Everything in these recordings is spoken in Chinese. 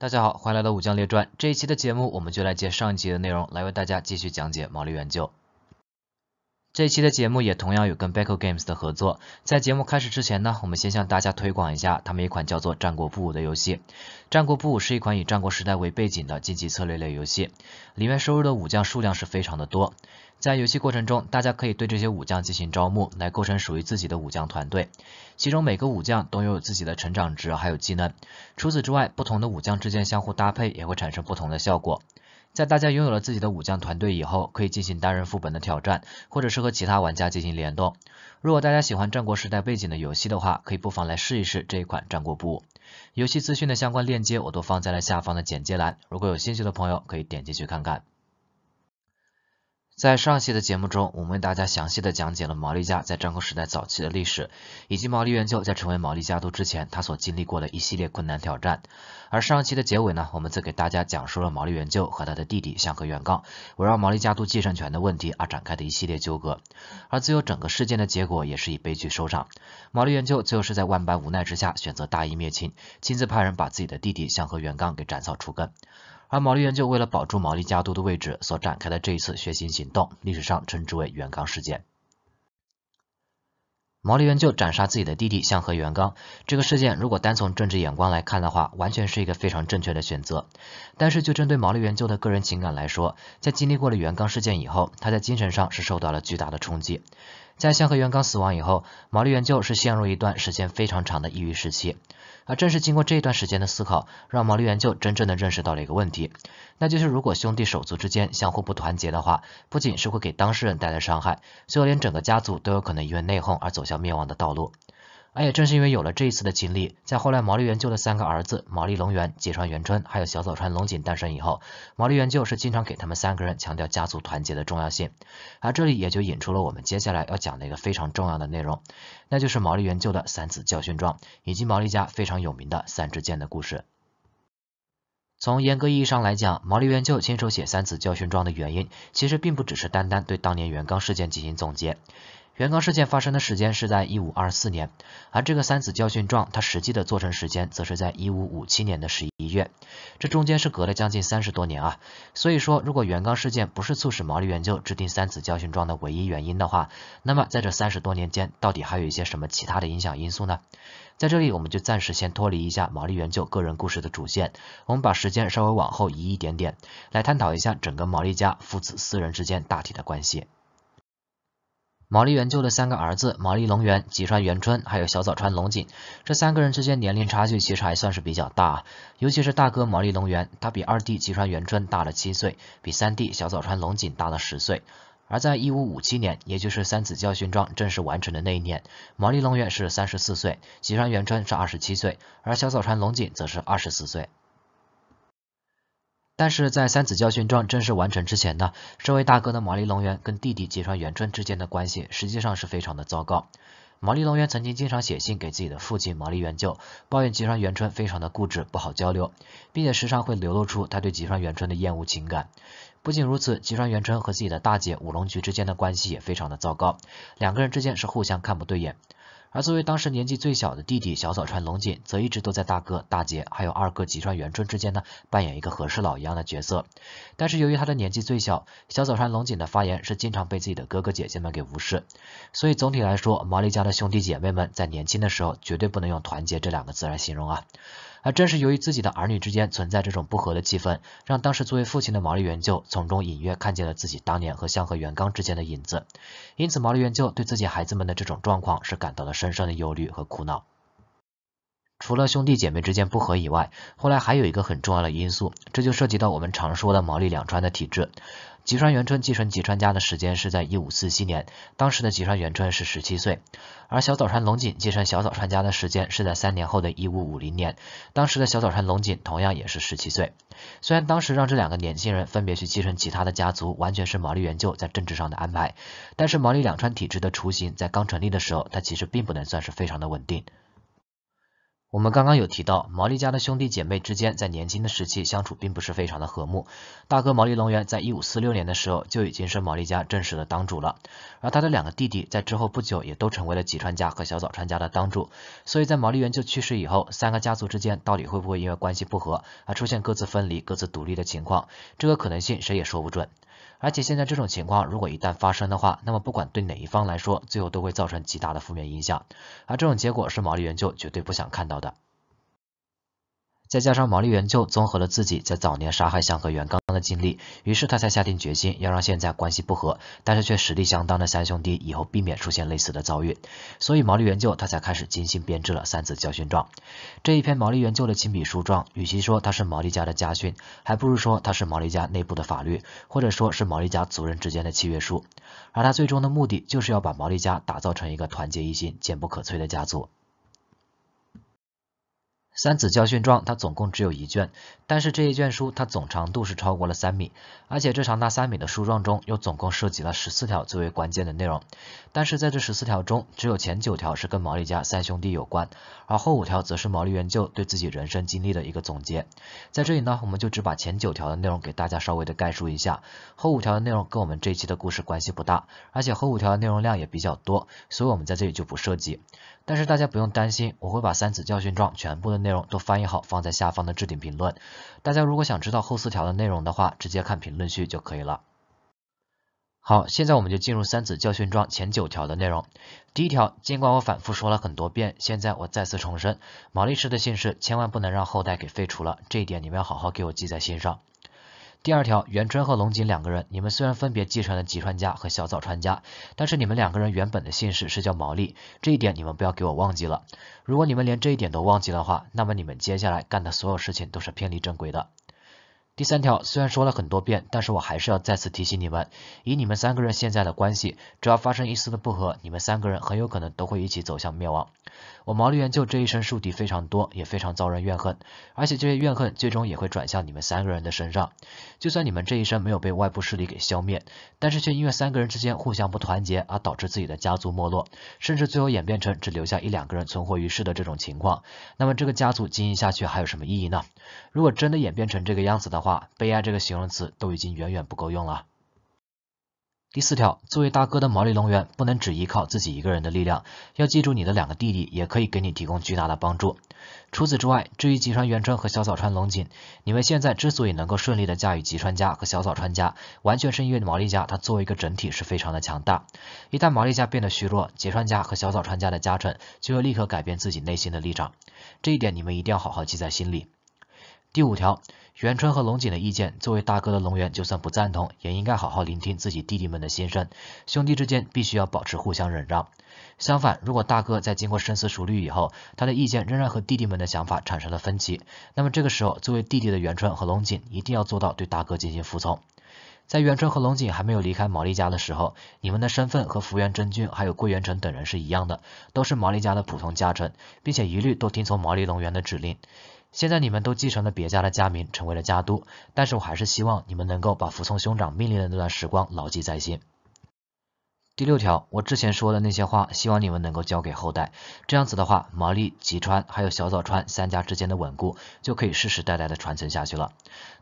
大家好，欢迎来到《武将列传》这一期的节目，我们就来接上一集的内容，来为大家继续讲解毛利元就。这一期的节目也同样有跟 b e c o Games 的合作。在节目开始之前呢，我们先向大家推广一下他们一款叫做《战国布武》的游戏。《战国布武》是一款以战国时代为背景的竞技策略类游戏，里面收入的武将数量是非常的多。在游戏过程中，大家可以对这些武将进行招募，来构成属于自己的武将团队。其中每个武将都拥有自己的成长值，还有技能。除此之外，不同的武将之间相互搭配也会产生不同的效果。在大家拥有了自己的武将团队以后，可以进行单人副本的挑战，或者是和其他玩家进行联动。如果大家喜欢战国时代背景的游戏的话，可以不妨来试一试这一款《战国布游戏资讯的相关链接我都放在了下方的简介栏，如果有兴趣的朋友可以点进去看看。在上期的节目中，我们为大家详细的讲解了毛利家在战国时代早期的历史，以及毛利元就在成为毛利家督之前，他所经历过的一系列困难挑战。而上期的结尾呢，我们则给大家讲述了毛利元就和他的弟弟相和元刚围绕毛利家督继承权的问题而展开的一系列纠葛，而最后整个事件的结果也是以悲剧收场。毛利元就最后是在万般无奈之下，选择大义灭亲，亲自派人把自己的弟弟相和元刚给斩草除根。而毛利元就为了保住毛利家督的位置所展开的这一次血腥行动，历史上称之为元刚事件。毛利元就斩杀自己的弟弟相河元刚，这个事件如果单从政治眼光来看的话，完全是一个非常正确的选择。但是就针对毛利元就的个人情感来说，在经历过了元刚事件以后，他在精神上是受到了巨大的冲击。在相河元刚死亡以后，毛利元就是陷入一段时间非常长的抑郁时期。而正是经过这一段时间的思考，让毛利元就真正的认识到了一个问题，那就是如果兄弟手足之间相互不团结的话，不仅是会给当事人带来伤害，就连整个家族都有可能因为内讧而走向灭亡的道路。而也正是因为有了这一次的经历，在后来毛利元就的三个儿子毛利龙元、吉川元春，还有小早川龙井诞生以后，毛利元就是经常给他们三个人强调家族团结的重要性。而这里也就引出了我们接下来要讲的一个非常重要的内容，那就是毛利元就的三子教训状，以及毛利家非常有名的三支箭的故事。从严格意义上来讲，毛利元就亲手写三子教训状的原因，其实并不只是单单对当年元刚事件进行总结。元刚事件发生的时间是在一五二四年，而这个三子教训状它实际的做成时间则是在一五五七年的十一月，这中间是隔了将近三十多年啊。所以说，如果元刚事件不是促使毛利元就制定三子教训状的唯一原因的话，那么在这三十多年间，到底还有一些什么其他的影响因素呢？在这里，我们就暂时先脱离一下毛利元就个人故事的主线，我们把时间稍微往后移一点点，来探讨一下整个毛利家父子四人之间大体的关系。毛利元就的三个儿子毛利隆元、吉川元春，还有小早川龙井，这三个人之间年龄差距其实还算是比较大，尤其是大哥毛利隆元，他比二弟吉川元春大了七岁，比三弟小早川龙井大了十岁。而在一五五七年，也就是三子教训状正式完成的那一年，毛利隆元是三十四岁，吉川元春是二十七岁，而小早川龙井则是二十四岁。但是在三子教训状正式完成之前呢，身为大哥的毛利隆元跟弟弟吉川元春之间的关系实际上是非常的糟糕。毛利隆元曾经经常写信给自己的父亲毛利元就，抱怨吉川元春非常的固执，不好交流，并且时常会流露出他对吉川元春的厌恶情感。不仅如此，吉川元春和自己的大姐五龙菊之间的关系也非常的糟糕，两个人之间是互相看不对眼。而作为当时年纪最小的弟弟小早川龙井，则一直都在大哥、大姐还有二哥吉川元春之间呢扮演一个和事佬一样的角色。但是由于他的年纪最小，小早川龙井的发言是经常被自己的哥哥姐姐们给无视。所以总体来说，毛利家的兄弟姐妹们在年轻的时候绝对不能用团结这两个字来形容啊。而正是由于自己的儿女之间存在这种不和的气氛，让当时作为父亲的毛利元就从中隐约看见了自己当年和香和元刚之间的影子，因此毛利元就对自己孩子们的这种状况是感到了深深的忧虑和苦恼。除了兄弟姐妹之间不和以外，后来还有一个很重要的因素，这就涉及到我们常说的毛利两川的体制。吉川元春继承吉川家的时间是在一五四七年，当时的吉川元春是十七岁；而小早川龙井继承小早川家的时间是在三年后的一五五零年，当时的小早川龙井同样也是十七岁。虽然当时让这两个年轻人分别去继承其他的家族，完全是毛利元就在政治上的安排，但是毛利两川体制的雏形在刚成立的时候，它其实并不能算是非常的稳定。我们刚刚有提到，毛利家的兄弟姐妹之间在年轻的时期相处并不是非常的和睦。大哥毛利隆元在一五四六年的时候就已经是毛利家正式的当主了，而他的两个弟弟在之后不久也都成为了吉川家和小早川家的当主。所以在毛利元就去世以后，三个家族之间到底会不会因为关系不和而出现各自分离、各自独立的情况，这个可能性谁也说不准。而且现在这种情况，如果一旦发生的话，那么不管对哪一方来说，最后都会造成极大的负面影响。而这种结果是毛利研究绝对不想看到的。再加上毛利元就综合了自己在早年杀害相和元刚的经历，于是他才下定决心要让现在关系不和，但是却实力相当的三兄弟以后避免出现类似的遭遇，所以毛利元就他才开始精心编制了三子教训状。这一篇毛利元就的亲笔书状，与其说他是毛利家的家训，还不如说他是毛利家内部的法律，或者说是毛利家族人之间的契约书。而他最终的目的就是要把毛利家打造成一个团结一心、坚不可摧的家族。三子教训状，它总共只有一卷，但是这一卷书，它总长度是超过了三米，而且这长达三米的书状中，又总共涉及了十四条最为关键的内容。但是在这十四条中，只有前九条是跟毛利家三兄弟有关，而后五条则是毛利元就对自己人生经历的一个总结。在这里呢，我们就只把前九条的内容给大家稍微的概述一下，后五条的内容跟我们这一期的故事关系不大，而且后五条的内容量也比较多，所以我们在这里就不涉及。但是大家不用担心，我会把三子教训状全部的内容都翻译好，放在下方的置顶评论。大家如果想知道后四条的内容的话，直接看评论区就可以了。好，现在我们就进入三子教训状前九条的内容。第一条，尽管我反复说了很多遍，现在我再次重申，毛利氏的姓氏千万不能让后代给废除了，这一点你们要好好给我记在心上。第二条，元春和龙井两个人，你们虽然分别继承了吉川家和小早川家，但是你们两个人原本的姓氏是叫毛利，这一点你们不要给我忘记了。如果你们连这一点都忘记的话，那么你们接下来干的所有事情都是偏离正轨的。第三条虽然说了很多遍，但是我还是要再次提醒你们，以你们三个人现在的关系，只要发生一丝的不和，你们三个人很有可能都会一起走向灭亡。我毛利元就这一生树敌非常多，也非常遭人怨恨，而且这些怨恨最终也会转向你们三个人的身上。就算你们这一生没有被外部势力给消灭，但是却因为三个人之间互相不团结而导致自己的家族没落，甚至最后演变成只留下一两个人存活于世的这种情况，那么这个家族经营下去还有什么意义呢？如果真的演变成这个样子的话，悲哀这个形容词都已经远远不够用了。第四条，作为大哥的毛利龙源不能只依靠自己一个人的力量，要记住你的两个弟弟也可以给你提供巨大的帮助。除此之外，至于吉川元春和小早川龙井，你们现在之所以能够顺利的驾驭吉川家和小早川家，完全是因为毛利家他作为一个整体是非常的强大。一旦毛利家变得虚弱，吉川家和小早川家的家臣就会立刻改变自己内心的立场，这一点你们一定要好好记在心里。第五条，元春和龙井的意见，作为大哥的龙源就算不赞同，也应该好好聆听自己弟弟们的心声。兄弟之间必须要保持互相忍让。相反，如果大哥在经过深思熟虑以后，他的意见仍然和弟弟们的想法产生了分歧，那么这个时候，作为弟弟的元春和龙井一定要做到对大哥进行服从。在元春和龙井还没有离开毛利家的时候，你们的身份和福原真君还有桂元成等人是一样的，都是毛利家的普通家臣，并且一律都听从毛利龙源的指令。现在你们都继承了别家的家名，成为了家督，但是我还是希望你们能够把服从兄长命令的那段时光牢记在心。第六条，我之前说的那些话，希望你们能够交给后代，这样子的话，毛利、吉川还有小早川三家之间的稳固就可以世世代代的传承下去了。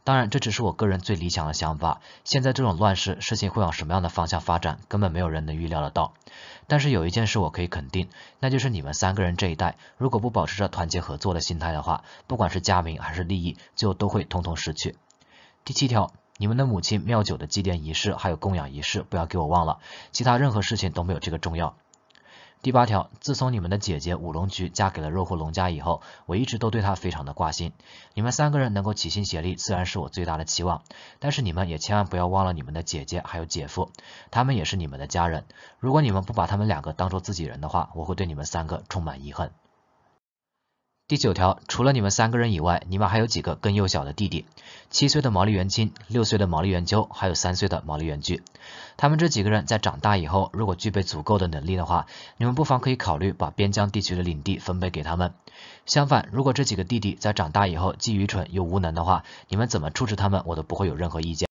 当然，这只是我个人最理想的想法。现在这种乱世，事情会往什么样的方向发展，根本没有人能预料得到。但是有一件事我可以肯定，那就是你们三个人这一代，如果不保持着团结合作的心态的话，不管是家名还是利益，就都会统统失去。第七条，你们的母亲妙九的祭奠仪式还有供养仪式，不要给我忘了，其他任何事情都没有这个重要。第八条，自从你们的姐姐武龙菊嫁给了肉户龙家以后，我一直都对她非常的挂心。你们三个人能够齐心协力，自然是我最大的期望。但是你们也千万不要忘了你们的姐姐还有姐夫，他们也是你们的家人。如果你们不把他们两个当做自己人的话，我会对你们三个充满遗恨。第九条，除了你们三个人以外，你们还有几个更幼小的弟弟，七岁的毛利元清，六岁的毛利元究，还有三岁的毛利元矩。他们这几个人在长大以后，如果具备足够的能力的话，你们不妨可以考虑把边疆地区的领地分配给他们。相反，如果这几个弟弟在长大以后既愚蠢又无能的话，你们怎么处置他们，我都不会有任何意见。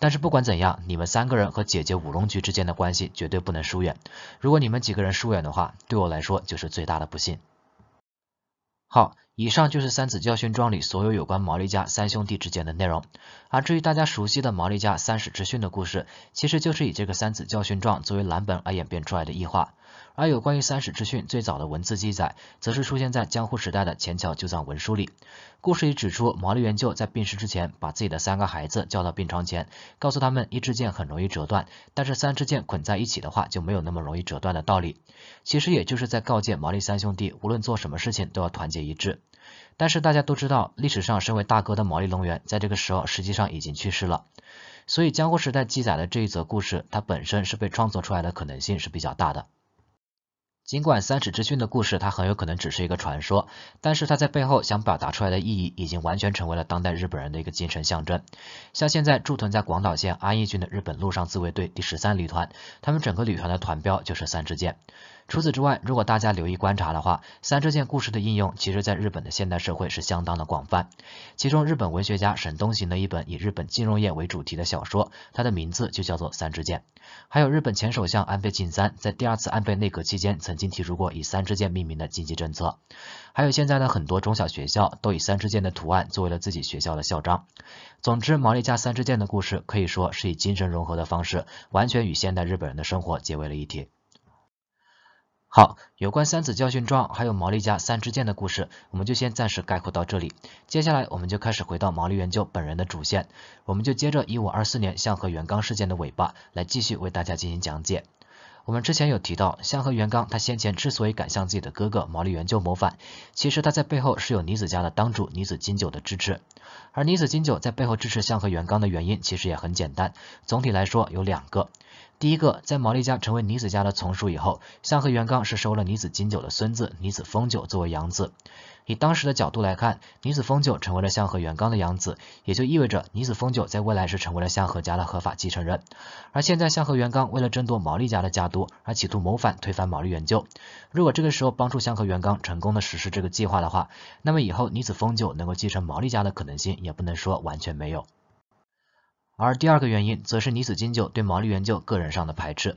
但是不管怎样，你们三个人和姐姐武龙菊之间的关系绝对不能疏远。如果你们几个人疏远的话，对我来说就是最大的不幸。好，以上就是《三子教训状》里所有有关毛利家三兄弟之间的内容。而至于大家熟悉的毛利家三矢之训的故事，其实就是以这个《三子教训状》作为蓝本而演变出来的异化。而有关于三矢之训最早的文字记载，则是出现在江户时代的前桥旧藏文书里。故事里指出，毛利元就在病逝之前，把自己的三个孩子叫到病床前，告诉他们，一支箭很容易折断，但是三支箭捆在一起的话，就没有那么容易折断的道理。其实也就是在告诫毛利三兄弟，无论做什么事情都要团结一致。但是大家都知道，历史上身为大哥的毛利隆元，在这个时候实际上已经去世了，所以江户时代记载的这一则故事，它本身是被创作出来的可能性是比较大的。尽管三尺之迅的故事，它很有可能只是一个传说，但是它在背后想表达出来的意义，已经完全成为了当代日本人的一个精神象征。像现在驻屯在广岛县安艺郡的日本陆上自卫队第十三旅团，他们整个旅团的团标就是三支箭。除此之外，如果大家留意观察的话，三支箭故事的应用，其实在日本的现代社会是相当的广泛。其中，日本文学家沈东行的一本以日本金融业为主题的小说，它的名字就叫做《三支箭》。还有，日本前首相安倍晋三在第二次安倍内阁期间，曾经提出过以三支箭命名的经济政策。还有，现在的很多中小学校都以三支箭的图案作为了自己学校的校章。总之，毛利家三支箭的故事，可以说是以精神融合的方式，完全与现代日本人的生活结为了一体。好，有关三子教训状，还有毛利家三支箭的故事，我们就先暂时概括到这里。接下来，我们就开始回到毛利元就本人的主线，我们就接着一五二四年相和元刚事件的尾巴来继续为大家进行讲解。我们之前有提到，相和元刚他先前之所以敢向自己的哥哥毛利元就谋反，其实他在背后是有尼子家的当主尼子经久的支持。而尼子经久在背后支持相和元刚的原因，其实也很简单，总体来说有两个。第一个，在毛利家成为女子家的从属以后，向河元刚是收了女子金九的孙子女子丰九作为养子。以当时的角度来看，女子丰九成为了向河元刚的养子，也就意味着女子丰九在未来是成为了向河家的合法继承人。而现在向河元刚为了争夺毛利家的家督，而企图谋反推翻毛利元就。如果这个时候帮助向河元刚成功的实施这个计划的话，那么以后女子丰九能够继承毛利家的可能性，也不能说完全没有。而第二个原因，则是女子金九对毛利元就个人上的排斥，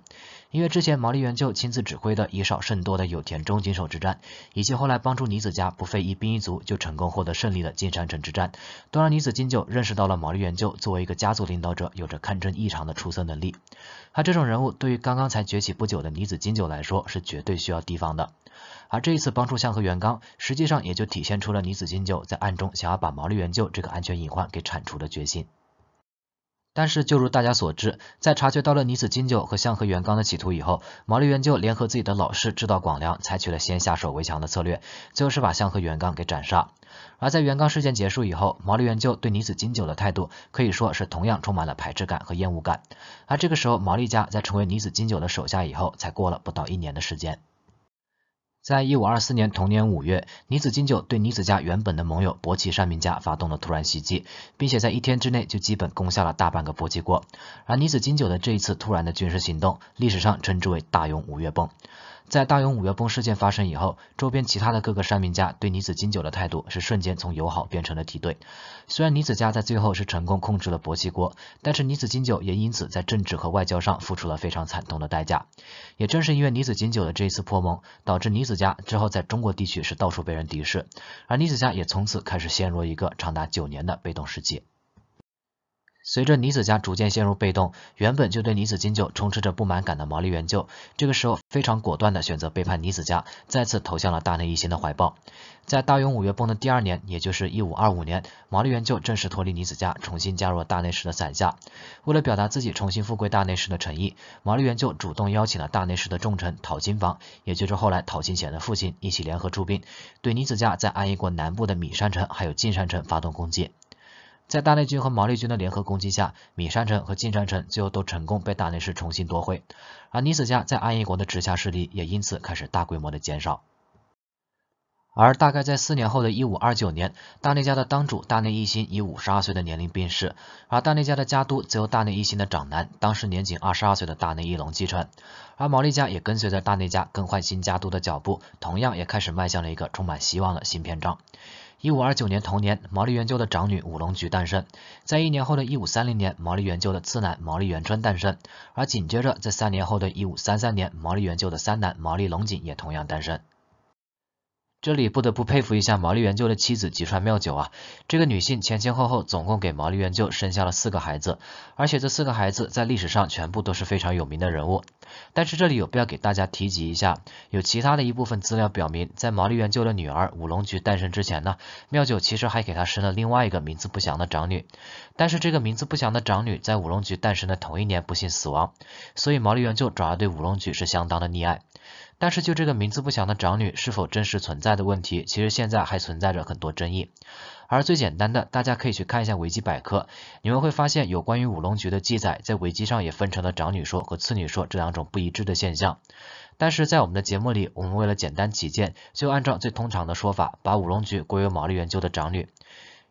因为之前毛利元就亲自指挥的以少胜多的有田中井守之战，以及后来帮助女子家不费一兵一卒就成功获得胜利的金山城之战，都让女子金九认识到了毛利元就作为一个家族领导者有着堪称异常的出色能力。他这种人物对于刚刚才崛起不久的女子金九来说，是绝对需要提防的。而这一次帮助向和元刚，实际上也就体现出了女子金九在暗中想要把毛利元就这个安全隐患给铲除的决心。但是，就如大家所知，在察觉到了女子金九和向和元刚的企图以后，毛利元就联合自己的老师知道广良，采取了先下手为强的策略，最后是把向和元刚给斩杀。而在元刚事件结束以后，毛利元就对女子金九的态度可以说是同样充满了排斥感和厌恶感。而这个时候，毛利家在成为女子金九的手下以后，才过了不到一年的时间。在一五二四年同年五月，尼子金久对尼子家原本的盟友博奇山民家发动了突然袭击，并且在一天之内就基本攻下了大半个博奇国。而尼子金九的这一次突然的军事行动，历史上称之为“大勇五月崩”。在大勇五幺崩事件发生以后，周边其他的各个山民家对女子金九的态度是瞬间从友好变成了敌对。虽然女子家在最后是成功控制了薄熙国，但是女子金九也因此在政治和外交上付出了非常惨痛的代价。也正是因为女子金九的这一次破梦，导致女子家之后在中国地区是到处被人敌视，而女子家也从此开始陷入一个长达九年的被动世界。随着尼子家逐渐陷入被动，原本就对尼子金酒充斥着不满感的毛利元就，这个时候非常果断的选择背叛尼子家，再次投向了大内一心的怀抱。在大永五月崩的第二年，也就是一五二五年，毛利元就正式脱离尼子家，重新加入大内氏的伞下。为了表达自己重新复归大内氏的诚意，毛利元就主动邀请了大内氏的重臣讨金房，也就是后来讨金贤的父亲，一起联合出兵，对尼子家在安艺国南部的米山城还有近山城发动攻击。在大内军和毛利军的联合攻击下，米山城和金山城最后都成功被大内氏重新夺回，而尼子家在安艺国的直辖势力也因此开始大规模的减少。而大概在四年后的一五二九年，大内家的当主大内义兴以五十二岁的年龄病逝，而大内家的家督则由大内义兴的长男，当时年仅二十二岁的大内义隆继承，而毛利家也跟随着大内家更换新家督的脚步，同样也开始迈向了一个充满希望的新篇章。一五二九年同年，毛利元就的长女武龙菊诞生。在一年后的一五三零年，毛利元就的次男毛利元春诞生。而紧接着在三年后的一五三三年，毛利元就的三男毛利隆景也同样诞生。这里不得不佩服一下毛利元就的妻子吉川妙九啊，这个女性前前后后总共给毛利元就生下了四个孩子，而且这四个孩子在历史上全部都是非常有名的人物。但是这里有必要给大家提及一下，有其他的一部分资料表明，在毛利元就的女儿武龙菊诞生之前呢，妙九其实还给她生了另外一个名字不详的长女，但是这个名字不详的长女在武龙菊诞生的同一年不幸死亡，所以毛利元就转而对武龙菊是相当的溺爱。但是就这个名字不详的长女是否真实存在的问题，其实现在还存在着很多争议。而最简单的，大家可以去看一下维基百科，你们会发现有关于五龙局的记载，在维基上也分成了长女说和次女说这两种不一致的现象。但是在我们的节目里，我们为了简单起见，就按照最通常的说法，把五龙局归为毛利元就的长女。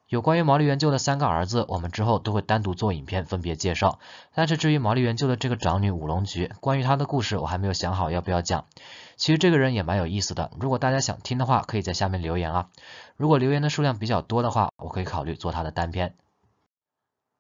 有关于毛利元就的三个儿子，我们之后都会单独做影片分别介绍。但是至于毛利元就的这个长女五龙菊，关于她的故事我还没有想好要不要讲。其实这个人也蛮有意思的，如果大家想听的话，可以在下面留言啊。如果留言的数量比较多的话，我可以考虑做他的单篇。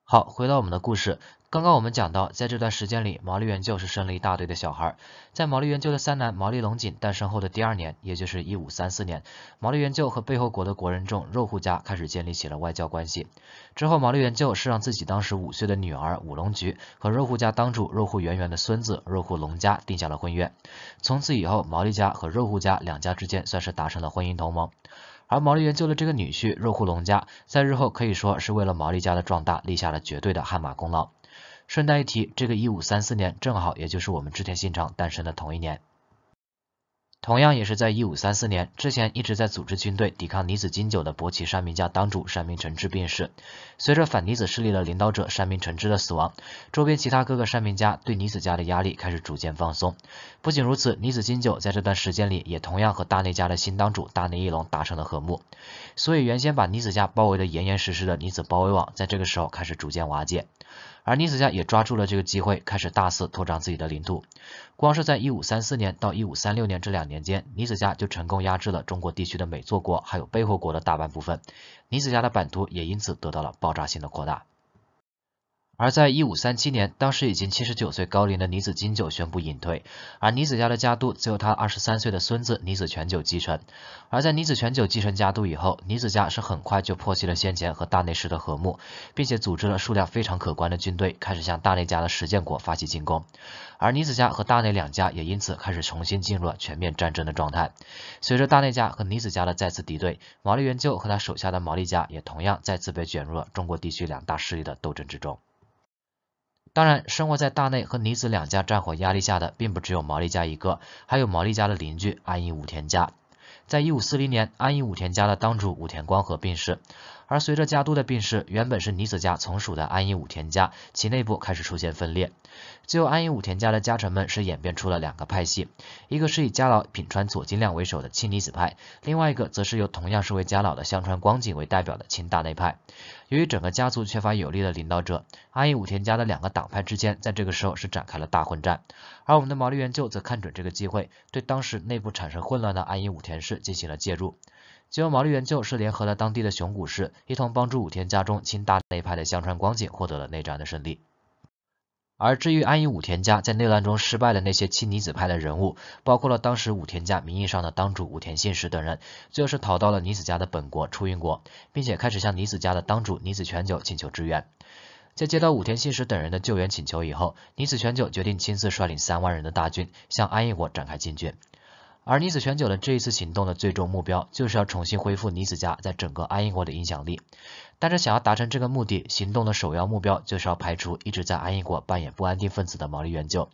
好，回到我们的故事。刚刚我们讲到，在这段时间里，毛利元就是生了一大堆的小孩。在毛利元就的三男毛利隆井诞生后的第二年，也就是一五三四年，毛利元就和背后国的国人众肉户家开始建立起了外交关系。之后，毛利元就是让自己当时五岁的女儿五龙菊和肉户家当主肉户圆圆的孙子肉户龙家定下了婚约。从此以后，毛利家和肉户家两家之间算是达成了婚姻同盟。而毛利元就的这个女婿肉户龙家，在日后可以说是为了毛利家的壮大立下了绝对的汗马功劳。顺带一提，这个一五三四年正好也就是我们织田信长诞生的同一年。同样也是在一五三四年之前一直在组织军队抵抗尼子金久的伯奇山民家当主山民承之病逝。随着反尼子势力的领导者山民承之的死亡，周边其他各个山民家对尼子家的压力开始逐渐放松。不仅如此，尼子金久在这段时间里也同样和大内家的新当主大内义隆达成了和睦，所以原先把尼子家包围的严严实实的尼子包围网，在这个时候开始逐渐瓦解。而倪子家也抓住了这个机会，开始大肆扩张自己的领土。光是在一五三四年到一五三六年这两年间，倪子家就成功压制了中国地区的美作国还有备后国的大半部分，倪子家的版图也因此得到了爆炸性的扩大。而在一五三七年，当时已经七十九岁高龄的尼子经久宣布隐退，而尼子家的家督只有他二十三岁的孙子尼子全久继承。而在尼子全久继承家督以后，尼子家是很快就破弃了先前和大内氏的和睦，并且组织了数量非常可观的军队，开始向大内家的实践国发起进攻。而尼子家和大内两家也因此开始重新进入了全面战争的状态。随着大内家和尼子家的再次敌对，毛利元就和他手下的毛利家也同样再次被卷入了中国地区两大势力的斗争之中。当然，生活在大内和尼子两家战火压力下的，并不只有毛利家一个，还有毛利家的邻居安艺武田家。在一五四零年，安艺武田家的当主武田光和病逝。而随着家督的病逝，原本是尼子家从属的安艺武田家，其内部开始出现分裂。最后，安艺武田家的家臣们是演变出了两个派系，一个是以家老品川左金亮为首的亲尼子派，另外一个则是由同样是为家老的相川光景为代表的亲大内派。由于整个家族缺乏有力的领导者，安艺武田家的两个党派之间在这个时候是展开了大混战。而我们的毛利元就则看准这个机会，对当时内部产生混乱的安艺武田氏进行了介入。最后，毛利元就是联合了当地的熊谷氏，一同帮助武田家中亲大内派的相川光景获得了内战的胜利。而至于安艺武田家在内乱中失败的那些亲尼子派的人物，包括了当时武田家名义上的当主武田信实等人，最后是逃到了尼子家的本国出云国，并且开始向尼子家的当主尼子全久请求支援。在接到武田信实等人的救援请求以后，尼子全久决定亲自率领三万人的大军向安艺国展开进军。而尼子全九的这一次行动的最终目标，就是要重新恢复尼子家在整个安艺国的影响力。但是想要达成这个目的，行动的首要目标就是要排除一直在安艺国扮演不安定分子的毛利元就。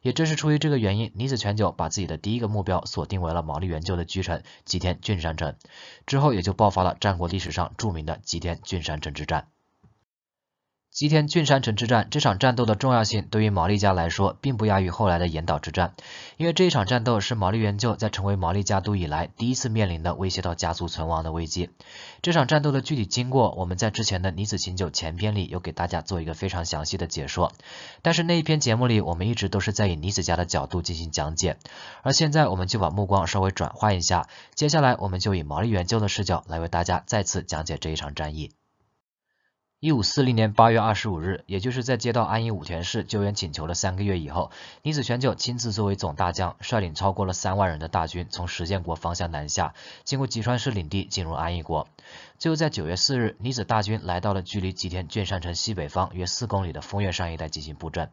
也正是出于这个原因，尼子全九把自己的第一个目标锁定为了毛利元就的居城吉田郡山城，之后也就爆发了战国历史上著名的吉田郡山城之战。吉田郡山城之战，这场战斗的重要性对于毛利家来说，并不亚于后来的岩岛之战，因为这一场战斗是毛利元就，在成为毛利家督以来，第一次面临的威胁到家族存亡的危机。这场战斗的具体经过，我们在之前的《尼子琴酒》前篇里，有给大家做一个非常详细的解说。但是那一篇节目里，我们一直都是在以尼子家的角度进行讲解，而现在我们就把目光稍微转换一下，接下来我们就以毛利元就的视角，来为大家再次讲解这一场战役。一五四零年八月二十五日，也就是在接到安艺武田氏救援请求的三个月以后，尼子全久亲自作为总大将，率领超过了三万人的大军，从石见国方向南下，经过吉川市领地，进入安艺国。最后在九月四日，尼子大军来到了距离吉田郡山城西北方约四公里的风月山一带进行布阵。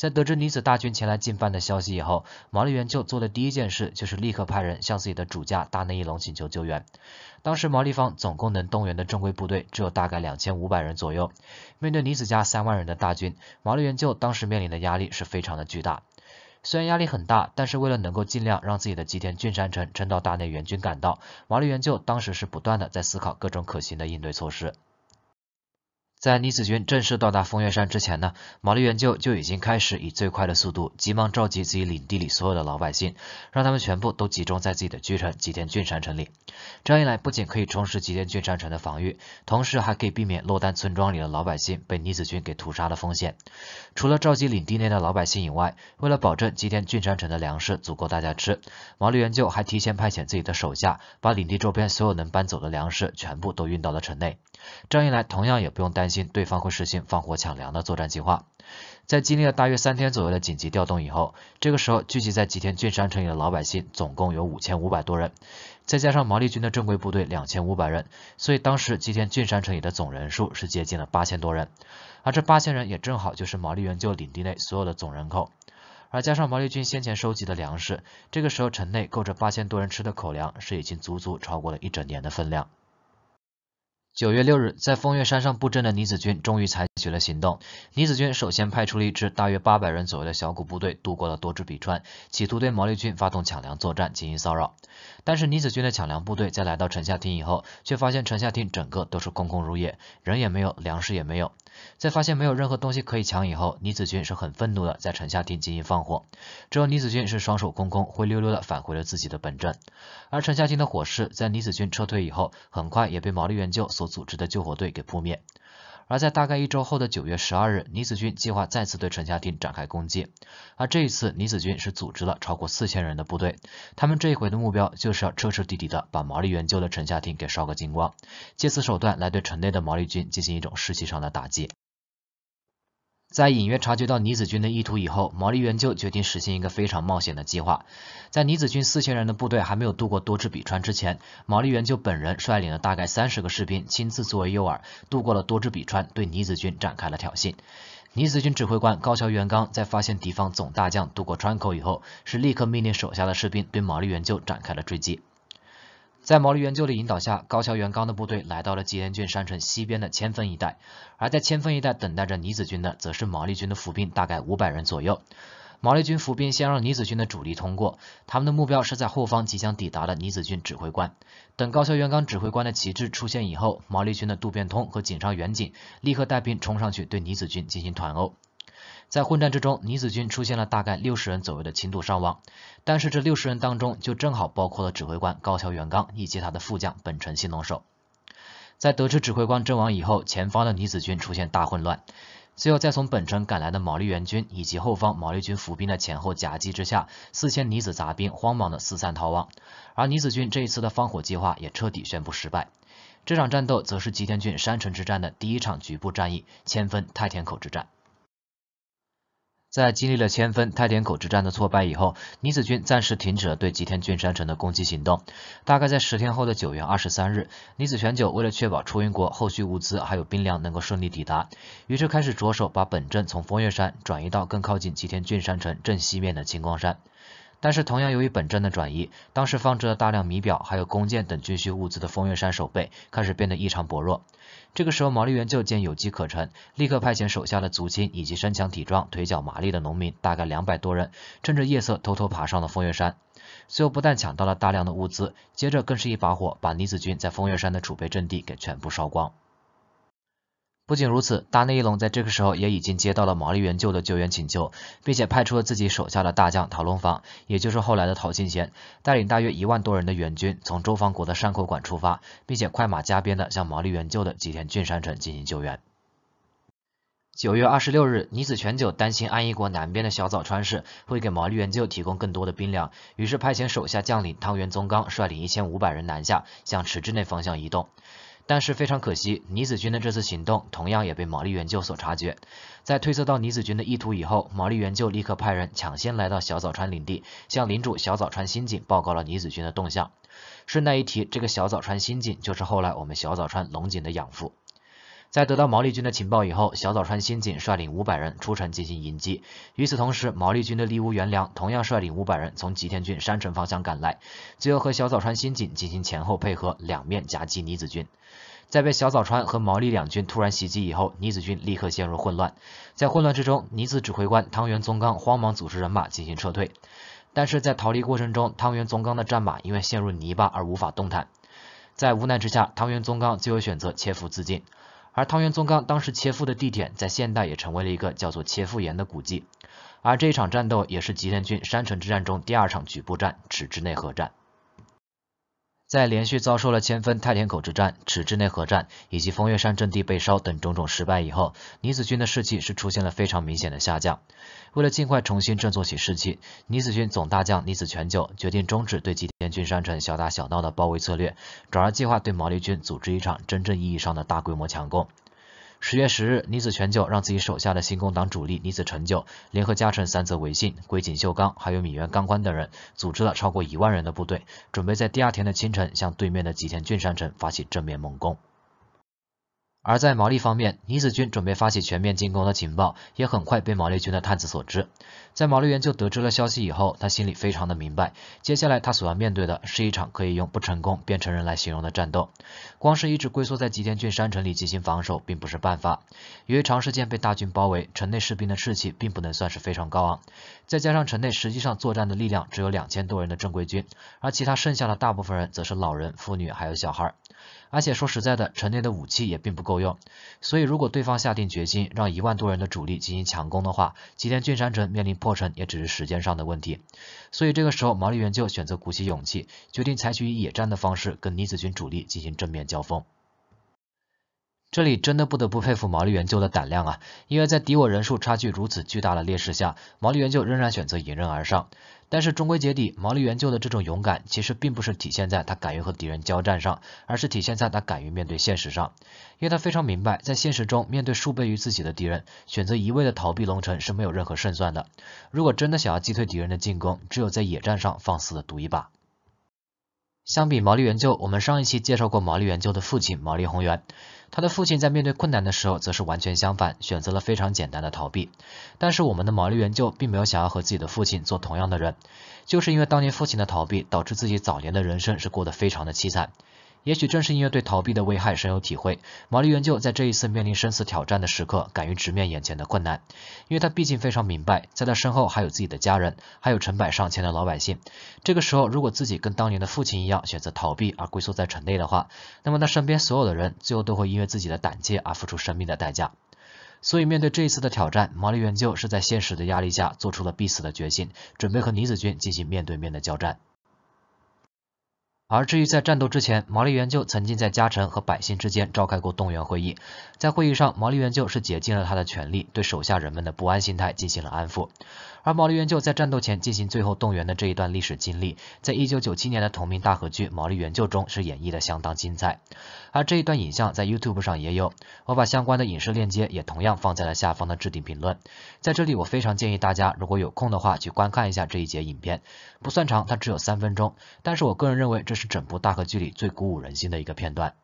在得知女子大军前来进犯的消息以后，毛利元就做的第一件事就是立刻派人向自己的主家大内义隆请求救援。当时毛利方总共能动员的正规部队只有大概两千五百人左右，面对女子家三万人的大军，毛利元就当时面临的压力是非常的巨大。虽然压力很大，但是为了能够尽量让自己的吉田郡山城撑到大内援军赶到，毛利元就当时是不断的在思考各种可行的应对措施。在倪子君正式到达风月山之前呢，毛利元就就已经开始以最快的速度，急忙召集自己领地里所有的老百姓，让他们全部都集中在自己的居城吉田郡山城里。这样一来，不仅可以充实吉田郡山城的防御，同时还可以避免落单村庄里的老百姓被倪子君给屠杀的风险。除了召集领地内的老百姓以外，为了保证吉田郡山城的粮食足够大家吃，毛利元就还提前派遣自己的手下，把领地周边所有能搬走的粮食全部都运到了城内。这样一来，同样也不用担心对方会实行放火抢粮的作战计划。在经历了大约三天左右的紧急调动以后，这个时候聚集在吉田郡山城里的老百姓总共有五千五百多人，再加上毛利军的正规部队两千五百人，所以当时吉田郡山城里的总人数是接近了八千多人。而这八千人也正好就是毛利元就领地内所有的总人口，而加上毛利军先前收集的粮食，这个时候城内够着八千多人吃的口粮是已经足足超过了一整年的分量。九月六日，在风月山上布阵的倪子军终于采取了行动。倪子军首先派出了一支大约八百人左右的小股部队，渡过了多支笔川，企图对毛利军发动抢粮作战，进行骚扰。但是倪子君的抢粮部队在来到城下町以后，却发现城下町整个都是空空如也，人也没有，粮食也没有。在发现没有任何东西可以抢以后，倪子君是很愤怒的，在城下町进行放火。之后倪子君是双手空空，灰溜溜的返回了自己的本镇。而城下町的火势在倪子君撤退以后，很快也被毛利元就所组织的救火队给扑灭。而在大概一周后的九月十二日，倪子军计划再次对陈家町展开攻击。而这一次，倪子军是组织了超过四千人的部队。他们这一回的目标就是要彻彻底底的把毛利元就的陈家町给烧个精光，借此手段来对城内的毛利军进行一种士气上的打击。在隐约察觉到倪子军的意图以后，毛利元就决定实行一个非常冒险的计划。在倪子军四千人的部队还没有渡过多支比川之前，毛利元就本人率领了大概三十个士兵，亲自作为诱饵渡过了多支比川，对倪子军展开了挑衅。倪子军指挥官高桥元刚在发现敌方总大将渡过川口以后，是立刻命令手下的士兵对毛利元就展开了追击。在毛利元就的引导下，高桥元刚的部队来到了吉伊郡山城西边的千分一带。而在千分一带等待着尼子军的，则是毛利军的伏兵，大概五百人左右。毛利军伏兵先让尼子军的主力通过，他们的目标是在后方即将抵达的尼子军指挥官。等高桥元刚指挥官的旗帜出现以后，毛利军的渡边通和井上远景立刻带兵冲上去对尼子军进行团殴。在混战之中，倪子军出现了大概六十人左右的轻度伤亡，但是这六十人当中就正好包括了指挥官高桥元刚以及他的副将本城新农守。在得知指挥官阵亡以后，前方的倪子军出现大混乱，最后在从本城赶来的毛利元军以及后方毛利军伏兵的前后夹击之下，四千尼子杂兵慌忙的四散逃亡，而倪子军这一次的放火计划也彻底宣布失败。这场战斗则是吉田郡山城之战的第一场局部战役——千分太田口之战。在经历了千分太田口之战的挫败以后，尼子军暂时停止了对吉田郡山城的攻击行动。大概在十天后的九月二十三日，尼子全酒为了确保出云国后续物资还有兵粮能够顺利抵达，于是开始着手把本阵从风月山转移到更靠近吉田郡山城正西面的青光山。但是，同样由于本阵的转移，当时放置了大量米表、还有弓箭等军需物资的风月山守备开始变得异常薄弱。这个时候，毛利元就见有机可乘，立刻派遣手下的族亲以及身强体壮、腿脚麻利的农民，大概两百多人，趁着夜色偷偷爬上了风月山。最后不但抢到了大量的物资，接着更是一把火把女子军在风月山的储备阵地给全部烧光。不仅如此，大内义隆在这个时候也已经接到了毛利元就的救援请求，并且派出了自己手下的大将陶龙房，也就是后来的陶信贤，带领大约一万多人的援军从周防国的山口馆出发，并且快马加鞭地向毛利元就的吉田郡山城进行救援。九月二十六日，尼子全久担心安艺国南边的小早川市会给毛利元就提供更多的兵粮，于是派遣手下将领汤原宗纲率领一千五百人南下，向池之内方向移动。但是非常可惜，倪子君的这次行动同样也被毛利元就所察觉。在推测到倪子君的意图以后，毛利元就立刻派人抢先来到小早川领地，向领主小早川新井报告了倪子君的动向。顺带一提，这个小早川新井就是后来我们小早川龙井的养父。在得到毛利军的情报以后，小早川新井率领五百人出城进行迎击。与此同时，毛利军的立乌元良同样率领五百人从吉田郡山城方向赶来，最后和小早川新井进行前后配合，两面夹击倪子军。在被小早川和毛利两军突然袭击以后，尼子军立刻陷入混乱。在混乱之中，尼子指挥官汤原宗纲慌忙组织人马进行撤退。但是在逃离过程中，汤原宗纲的战马因为陷入泥巴而无法动弹。在无奈之下，汤原宗纲最后选择切腹自尽。而汤原宗纲当时切腹的地点，在现代也成为了一个叫做切腹岩的古迹。而这一场战斗，也是吉田军山城之战中第二场局部战——持之内核战。在连续遭受了千分太田口之战、尺之内合战以及风月山阵地被烧等种种失败以后，尼子军的士气是出现了非常明显的下降。为了尽快重新振作起士气，尼子军总大将尼子全久决定终止对吉田军山城小打小闹的包围策略，转而计划对毛利军组织一场真正意义上的大规模强攻。十月十日，离子全就让自己手下的新工党主力离子成就，联合加成三泽维信、龟井秀刚，还有米原钢宽等人，组织了超过一万人的部队，准备在第二天的清晨向对面的吉田郡山城发起正面猛攻。而在毛利方面，尼子军准备发起全面进攻的情报也很快被毛利军的探子所知。在毛利元就得知了消息以后，他心里非常的明白，接下来他所要面对的是一场可以用不成功便成人来形容的战斗。光是一直龟缩在吉田郡山城里进行防守并不是办法。由于长时间被大军包围，城内士兵的士气并不能算是非常高昂。再加上城内实际上作战的力量只有两千多人的正规军，而其他剩下的大部分人则是老人、妇女还有小孩。而且说实在的，城内的武器也并不够用，所以如果对方下定决心让一万多人的主力进行强攻的话，吉田郡山城面临破城也只是时间上的问题。所以这个时候毛利元就选择鼓起勇气，决定采取野战的方式跟尼子军主力进行正面交锋。这里真的不得不佩服毛利元就的胆量啊，因为在敌我人数差距如此巨大的劣势下，毛利元就仍然选择迎刃而上。但是终归结底，毛利元就的这种勇敢，其实并不是体现在他敢于和敌人交战上，而是体现在他敢于面对现实上。因为他非常明白，在现实中面对数倍于自己的敌人，选择一味的逃避龙城是没有任何胜算的。如果真的想要击退敌人的进攻，只有在野战上放肆的赌一把。相比毛利元就，我们上一期介绍过毛利元就的父亲毛利宏元。他的父亲在面对困难的时候，则是完全相反，选择了非常简单的逃避。但是我们的毛利元就并没有想要和自己的父亲做同样的人，就是因为当年父亲的逃避，导致自己早年的人生是过得非常的凄惨。也许正是因为对逃避的危害深有体会，毛利元就在这一次面临生死挑战的时刻，敢于直面眼前的困难，因为他毕竟非常明白，在他身后还有自己的家人，还有成百上千的老百姓。这个时候，如果自己跟当年的父亲一样选择逃避而龟缩在城内的话，那么他身边所有的人最后都会因为自己的胆怯而付出生命的代价。所以，面对这一次的挑战，毛利元就是在现实的压力下做出了必死的决心，准备和李子军进行面对面的交战。而至于在战斗之前，毛利元就曾经在家臣和百姓之间召开过动员会议，在会议上，毛利元就是竭尽了他的全力，对手下人们的不安心态进行了安抚。而毛利元就在战斗前进行最后动员的这一段历史经历，在一九九七年的同名大合剧《毛利元就》中是演绎的相当精彩。而这一段影像在 YouTube 上也有，我把相关的影视链接也同样放在了下方的置顶评论。在这里，我非常建议大家，如果有空的话去观看一下这一节影片，不算长，它只有三分钟，但是我个人认为这是整部大合剧里最鼓舞人心的一个片段。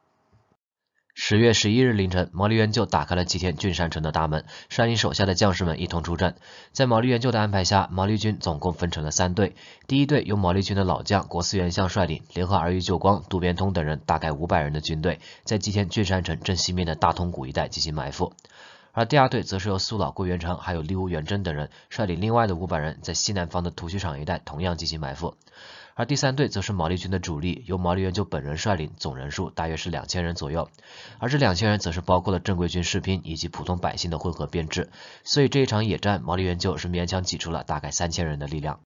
十月十一日凌晨，毛利元就打开了吉田郡山城的大门，率领手下的将士们一同出战。在毛利元就的安排下，毛利军总共分成了三队。第一队由毛利军的老将国司元相率领，联合儿玉久光、渡边通等人大概五百人的军队，在吉田郡山城正西面的大通谷一带进行埋伏；而第二队则是由速老顾元昌还有立屋元贞等人率领另外的五百人在西南方的土虚场一带同样进行埋伏。而第三队则是毛利军的主力，由毛利元就本人率领，总人数大约是两千人左右。而这两千人则是包括了正规军士兵以及普通百姓的混合编制，所以这一场野战，毛利元就是勉强挤出了大概三千人的力量。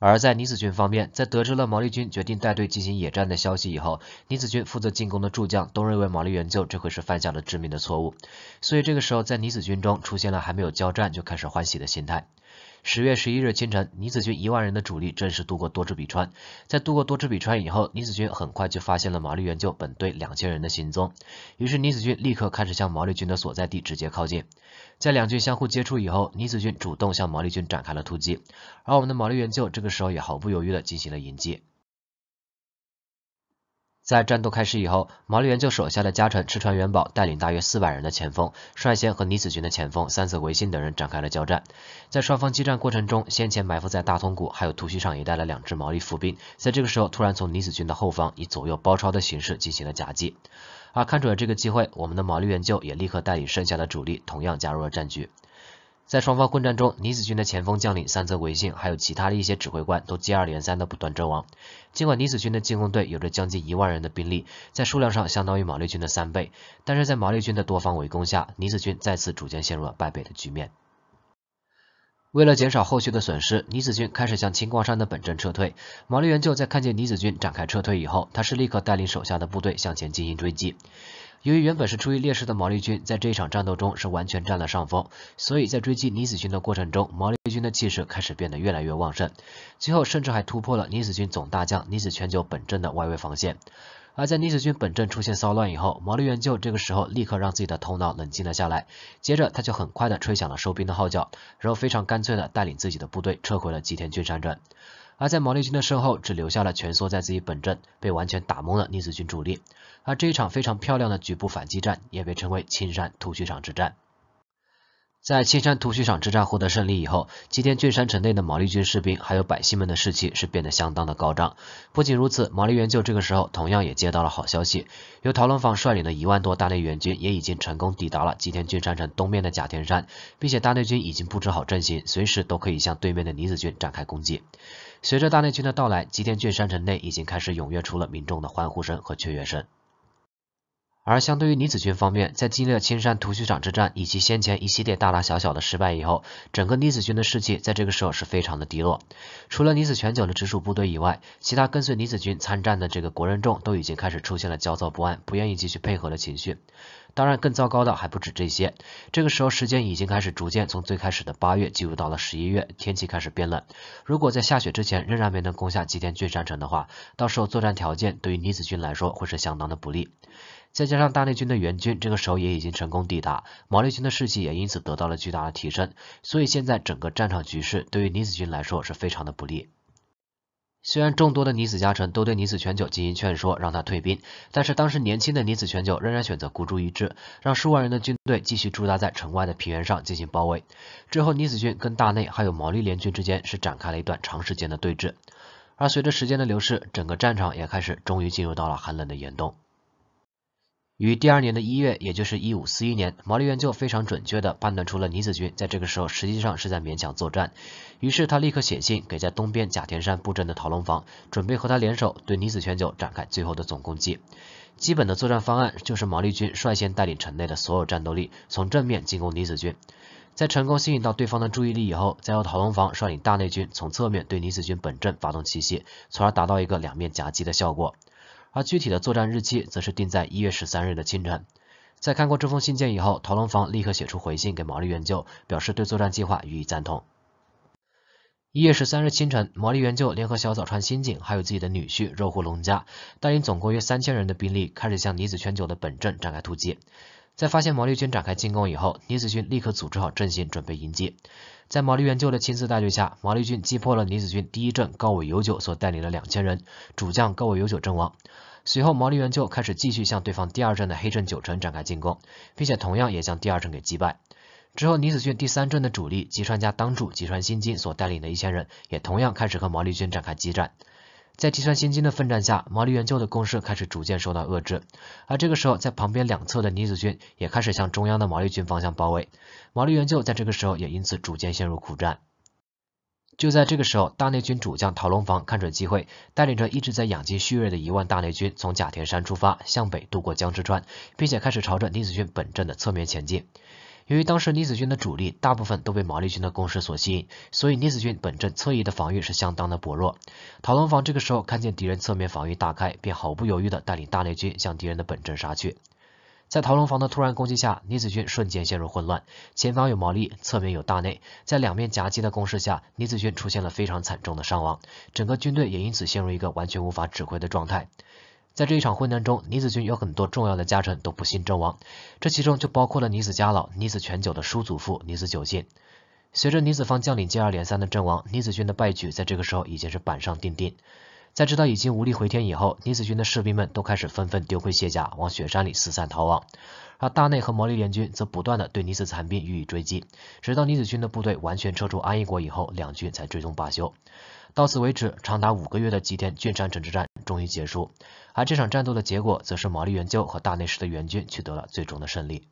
而在尼子军方面，在得知了毛利军决定带队进行野战的消息以后，尼子军负责进攻的助将都认为毛利元就这回是犯下了致命的错误，所以这个时候在尼子军中出现了还没有交战就开始欢喜的心态。十月十一日清晨，倪子军一万人的主力正式渡过多支笔川。在渡过多支笔川以后，倪子军很快就发现了毛利元就本队两千人的行踪，于是倪子军立刻开始向毛利军的所在地直接靠近。在两军相互接触以后，倪子军主动向毛利军展开了突击，而我们的毛利元就这个时候也毫不犹豫的进行了迎击。在战斗开始以后，毛利元就手下的家臣赤川元宝带领大约四百人的前锋，率先和尼子军的前锋三泽维信等人展开了交战。在双方激战过程中，先前埋伏在大通谷还有突袭场一带的两支毛利伏兵，在这个时候突然从尼子军的后方以左右包抄的形式进行了夹击。而看准了这个机会，我们的毛利元就也立刻带领剩下的主力，同样加入了战局。在双方混战中，李子军的前锋将领三泽维信还有其他的一些指挥官都接二连三地不断阵亡。尽管李子军的进攻队有着将近一万人的兵力，在数量上相当于毛利军的三倍，但是在毛利军的多方围攻下，李子军再次逐渐陷入了败北的局面。为了减少后续的损失，李子军开始向青光山的本阵撤退。毛利元就在看见李子军展开撤退以后，他是立刻带领手下的部队向前进行追击。由于原本是处于劣势的毛利军，在这一场战斗中是完全占了上风，所以在追击尼子军的过程中，毛利军的气势开始变得越来越旺盛，最后甚至还突破了尼子军总大将尼子全久本阵的外围防线。而在尼子军本阵出现骚乱以后，毛利元就这个时候立刻让自己的头脑冷静了下来，接着他就很快的吹响了收兵的号角，然后非常干脆的带领自己的部队撤回了吉田军山镇。而在毛利军的身后，只留下了蜷缩在自己本阵、被完全打懵的逆子军主力。而这一场非常漂亮的局部反击战，也被称为青山突袭场之战。在青山突袭场之战获得胜利以后，吉田郡山城内的毛利军士兵还有百姓们的士气是变得相当的高涨。不仅如此，毛利元就这个时候同样也接到了好消息，由陶龙坊率领的一万多大内援军也已经成功抵达了吉田郡山城东面的甲田山，并且大内军已经布置好阵型，随时都可以向对面的逆子军展开攻击。随着大内军的到来，吉田郡山城内已经开始踊跃出了民众的欢呼声和雀跃声。而相对于尼子军方面，在经历了青山屠区场之战以及先前一系列大大小小的失败以后，整个尼子军的士气在这个时候是非常的低落。除了尼子全久的直属部队以外，其他跟随尼子军参战的这个国人众都已经开始出现了焦躁不安、不愿意继续配合的情绪。当然，更糟糕的还不止这些。这个时候，时间已经开始逐渐从最开始的八月进入到了十一月，天气开始变冷。如果在下雪之前仍然没能攻下吉田郡山城的话，到时候作战条件对于李子军来说会是相当的不利。再加上大内军的援军，这个时候也已经成功抵达，毛利军的士气也因此得到了巨大的提升。所以现在整个战场局势对于李子军来说是非常的不利。虽然众多的尼子家臣都对尼子全久进行劝说，让他退兵，但是当时年轻的尼子全久仍然选择孤注一掷，让数万人的军队继续驻扎在城外的平原上进行包围。之后，尼子军跟大内还有毛利联军之间是展开了一段长时间的对峙。而随着时间的流逝，整个战场也开始终于进入到了寒冷的严冬。于第二年的一月，也就是一五四一年，毛利元就非常准确地判断出了尼子军在这个时候实际上是在勉强作战，于是他立刻写信给在东边甲田山布阵的陶龙房，准备和他联手对尼子宣久展开最后的总攻击。基本的作战方案就是毛利军率先带领城内的所有战斗力从正面进攻尼子军，在成功吸引到对方的注意力以后，再由陶龙房率领大内军从侧面对尼子军本阵发动奇袭，从而达到一个两面夹击的效果。而具体的作战日期则是定在一月十三日的清晨。在看过这封信件以后，陶龙房立刻写出回信给毛利元就，表示对作战计划予以赞同。一月十三日清晨，毛利元就联合小早川新景，还有自己的女婿肉户隆家，带领总共约三千人的兵力，开始向尼子泉酒的本镇展开突击。在发现毛利军展开进攻以后，尼子军立刻组织好阵型，准备迎击。在毛利元就的亲自带队下，毛利军击破了尼子军第一阵高尾友久所带领的两千人，主将高尾友久阵亡。随后，毛利元就开始继续向对方第二阵的黑阵九城展开进攻，并且同样也将第二阵给击败。之后，尼子俊第三阵的主力吉川家当主吉川新津所带领的一千人，也同样开始和毛利军展开激战。在吉川新津的奋战下，毛利元就的攻势开始逐渐受到遏制。而这个时候，在旁边两侧的尼子军也开始向中央的毛利军方向包围，毛利元就在这个时候也因此逐渐陷入苦战。就在这个时候，大内军主将陶龙房看准机会，带领着一直在养精蓄锐的一万大内军从甲田山出发，向北渡过江之川，并且开始朝着李子军本阵的侧面前进。由于当时李子军的主力大部分都被毛利军的攻势所吸引，所以李子军本阵侧翼的防御是相当的薄弱。陶龙房这个时候看见敌人侧面防御大开，便毫不犹豫地带领大内军向敌人的本阵杀去。在逃龙房的突然攻击下，李子俊瞬间陷入混乱。前方有毛利，侧面有大内，在两面夹击的攻势下，李子俊出现了非常惨重的伤亡，整个军队也因此陷入一个完全无法指挥的状态。在这一场混战中，李子俊有很多重要的家臣都不幸阵亡，这其中就包括了倪子家老、倪子全九的叔祖父倪子九信。随着倪子方将领接二连三的阵亡，李子俊的败局在这个时候已经是板上钉钉。在知道已经无力回天以后，李子军的士兵们都开始纷纷丢盔卸甲，往雪山里四散逃亡。而大内和毛利联军则不断的对李子残兵予以追击，直到李子军的部队完全撤出安邑国以后，两军才最终罢休。到此为止，长达五个月的吉田郡山整治战终于结束。而这场战斗的结果，则是毛利元就和大内氏的援军取得了最终的胜利。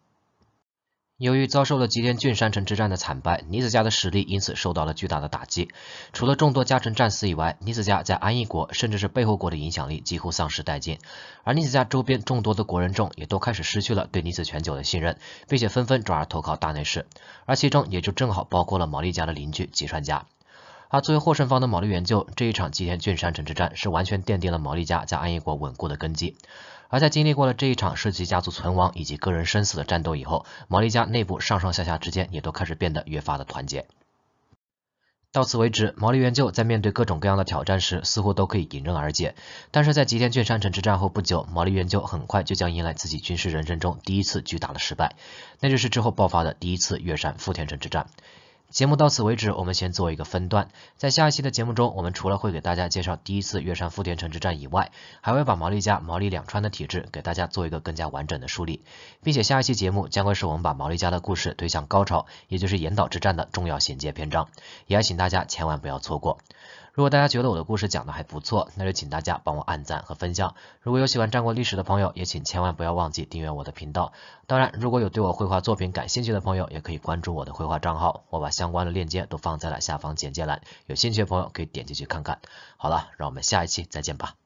由于遭受了吉田郡山城之战的惨败，尼子家的实力因此受到了巨大的打击。除了众多家臣战死以外，尼子家在安艺国甚至是背后国的影响力几乎丧失殆尽。而尼子家周边众多的国人众也都开始失去了对尼子全久的信任，并且纷纷转而投靠大内氏。而其中也就正好包括了毛利家的邻居吉川家。而作为获胜方的毛利元就，这一场吉田郡山城之战是完全奠定了毛利家在安艺国稳固的根基。而在经历过了这一场涉及家族存亡以及个人生死的战斗以后，毛利家内部上上下下之间也都开始变得越发的团结。到此为止，毛利元就在面对各种各样的挑战时，似乎都可以迎刃而解。但是在吉田郡山城之战后不久，毛利元就很快就将迎来自己军事人生中第一次巨大的失败，那就是之后爆发的第一次越山富田城之战。节目到此为止，我们先做一个分段。在下一期的节目中，我们除了会给大家介绍第一次月山富田城之战以外，还会把毛利家、毛利两川的体制给大家做一个更加完整的梳理，并且下一期节目将会是我们把毛利家的故事推向高潮，也就是岩岛之战的重要衔接篇章，也请大家千万不要错过。如果大家觉得我的故事讲的还不错，那就请大家帮我按赞和分享。如果有喜欢战国历史的朋友，也请千万不要忘记订阅我的频道。当然，如果有对我绘画作品感兴趣的朋友，也可以关注我的绘画账号，我把相关的链接都放在了下方简介栏，有兴趣的朋友可以点进去看看。好了，让我们下一期再见吧。